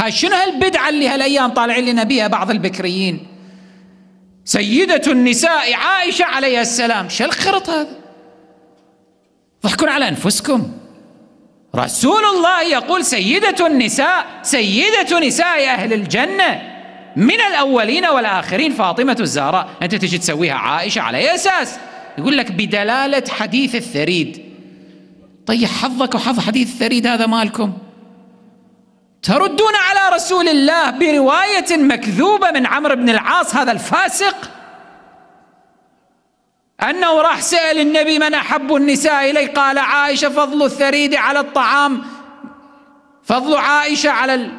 هاي شنو هالبدعة اللي هالأيام طالعين لنا بها بعض البكريين سيدة النساء عائشة عليها السلام شو الخرط هذا ضحكوا على أنفسكم رسول الله يقول سيدة النساء سيدة نساء أهل الجنة من الأولين والآخرين فاطمة الزهراء أنت تجي تسويها عائشة على أي أساس يقول لك بدلالة حديث الثريد طيب حظك وحظ حديث الثريد هذا مالكم تردون على رسول الله برواية مكذوبة من عمرو بن العاص هذا الفاسق أنه راح سأل النبي من أحب النساء إليه قال عائشة فضل الثريد على الطعام فضل عائشة على ال...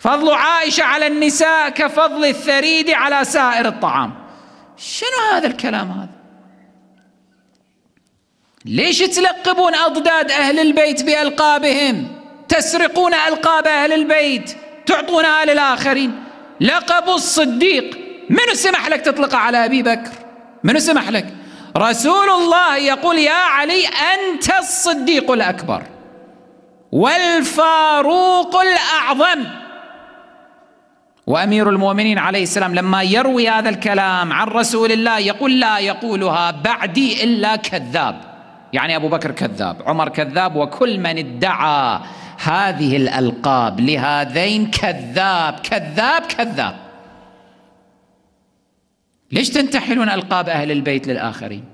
فضل عائشة على النساء كفضل الثريد على سائر الطعام شنو هذا الكلام هذا ليش تلقبون أضداد أهل البيت بألقابهم تسرقون القاب اهل البيت تعطونها للاخرين لقب الصديق من سمح لك تطلقه على ابي بكر من سمح لك رسول الله يقول يا علي انت الصديق الاكبر والفاروق الاعظم وامير المؤمنين عليه السلام لما يروي هذا الكلام عن رسول الله يقول لا يقولها بعدي الا كذاب يعني ابو بكر كذاب عمر كذاب وكل من ادعى هذه الألقاب لهذين كذاب كذاب كذاب ليش تنتحلون ألقاب أهل البيت للآخرين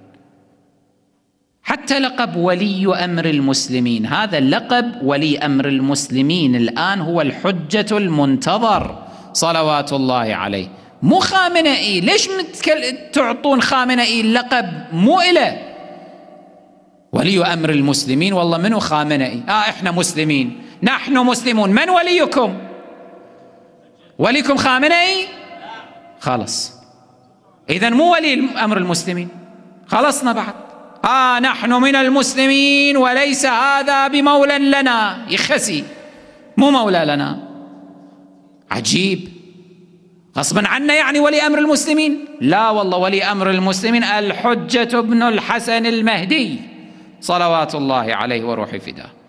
حتى لقب ولي أمر المسلمين هذا اللقب ولي أمر المسلمين الآن هو الحجة المنتظر صلوات الله عليه مو خامنئي ليش تعطون خامنئي لقب مو إله ولي امر المسلمين والله منو خامنئي اه احنا مسلمين نحن مسلمون من وليكم وليكم خامنئي خلص اذا مو ولي امر المسلمين خلصنا بعد اه نحن من المسلمين وليس هذا بمولى لنا يخسي مو مولى لنا عجيب غصبا عنا يعني ولي امر المسلمين لا والله ولي امر المسلمين الحجه ابن الحسن المهدي صلوات الله عليه وروح فداه